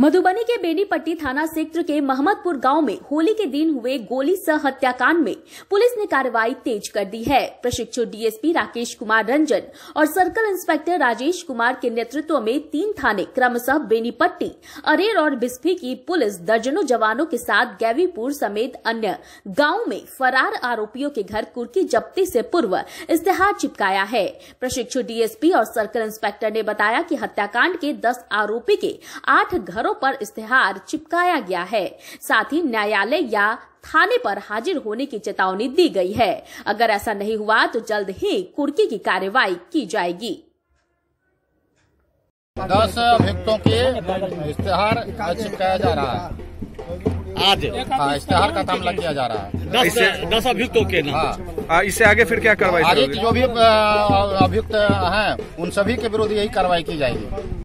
मधुबनी के बेनीपट्टी थाना क्षेत्र के महमदपुर गांव में होली के दिन हुए गोली सह हत्याकांड में पुलिस ने कार्रवाई तेज कर दी है प्रशिक्षु डीएसपी राकेश कुमार रंजन और सर्कल इंस्पेक्टर राजेश कुमार के नेतृत्व में तीन थाने क्रमशः बेनीपट्टी अरेर और बिस्फी की पुलिस दर्जनों जवानों के साथ गैवीपुर समेत अन्य गाँव में फरार आरोपियों के घर कुर्की जब्ती से पूर्व इश्तेहार चिपकाया है प्रशिक्षु डीएसपी और सर्कल इंस्पेक्टर ने बताया कि हत्याकांड के दस आरोपी के आठ घरों पत्थरों पर इश्तेहार चिपकाया गया है साथ ही न्यायालय या थाने पर हाजिर होने की चेतावनी दी गई है अगर ऐसा नहीं हुआ तो जल्द ही कुर्की की कार्रवाई की जाएगी दस अभियुक्तों के इश्तेहार चिपकाया जा रहा है आज हाँ इश्तेहार का काम लग किया जा रहा है दस दस अभियुक्तों के हाँ इससे आगे फिर क्या कार्रवाई जो भी अभियुक्त हैं उन सभी के विरुद्ध यही कार्रवाई की जाएगी